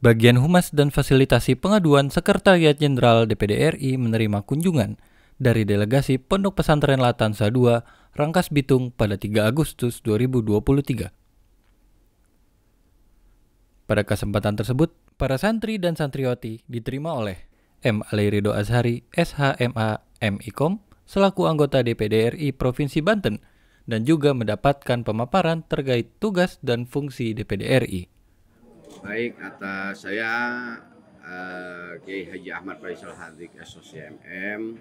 Bagian Humas dan Fasilitasi Pengaduan Sekretariat Jenderal DPD RI menerima kunjungan dari delegasi Pondok Pesantren Latansa II Rangkas Bitung pada 3 Agustus 2023. Pada kesempatan tersebut, para santri dan santriwati diterima oleh M. Alirido Azhari, SHMA, MIKOM, selaku anggota DPD RI Provinsi Banten, dan juga mendapatkan pemaparan terkait tugas dan fungsi DPD RI. Baik, atas saya uh, Kiai Haji Ahmad Faisal Hadik SOCMM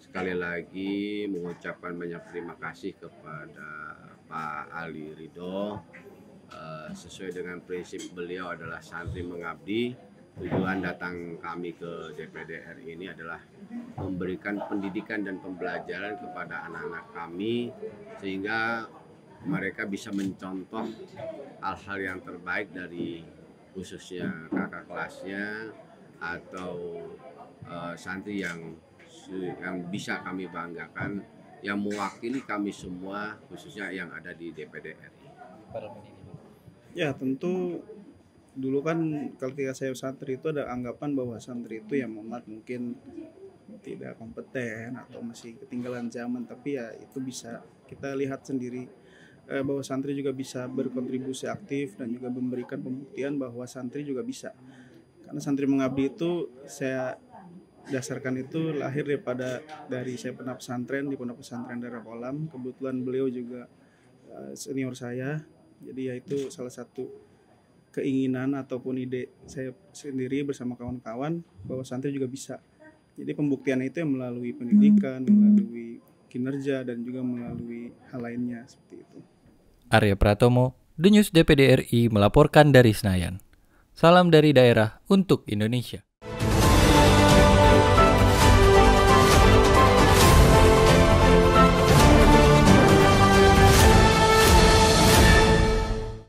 sekali lagi mengucapkan banyak terima kasih kepada Pak Ali Ridho eh, sesuai dengan prinsip beliau adalah santri mengabdi tujuan datang kami ke DPD RI ini adalah memberikan pendidikan dan pembelajaran kepada anak-anak kami sehingga mereka bisa mencontoh hal-hal yang terbaik dari khususnya kakak kelasnya atau uh, santri yang yang bisa kami banggakan yang mewakili kami semua khususnya yang ada di DPD RI. Ya tentu dulu kan ketika saya santri itu ada anggapan bahwa santri itu yang memat mungkin tidak kompeten atau masih ketinggalan zaman tapi ya itu bisa kita lihat sendiri eh, bahwa santri juga bisa berkontribusi aktif dan juga memberikan pembuktian bahwa santri juga bisa. Karena santri mengabdi itu saya dasarkan itu lahir daripada dari saya pernah pesantren di pondok pesantren daerah kolam kebetulan beliau juga eh, senior saya jadi ya itu salah satu keinginan ataupun ide saya sendiri bersama kawan-kawan bahwa santri juga bisa jadi pembuktian itu yang melalui pendidikan hmm. melalui kinerja dan juga melalui hal lainnya seperti itu Arya Pratomo, The News DPD RI melaporkan dari Senayan. Salam dari daerah untuk Indonesia.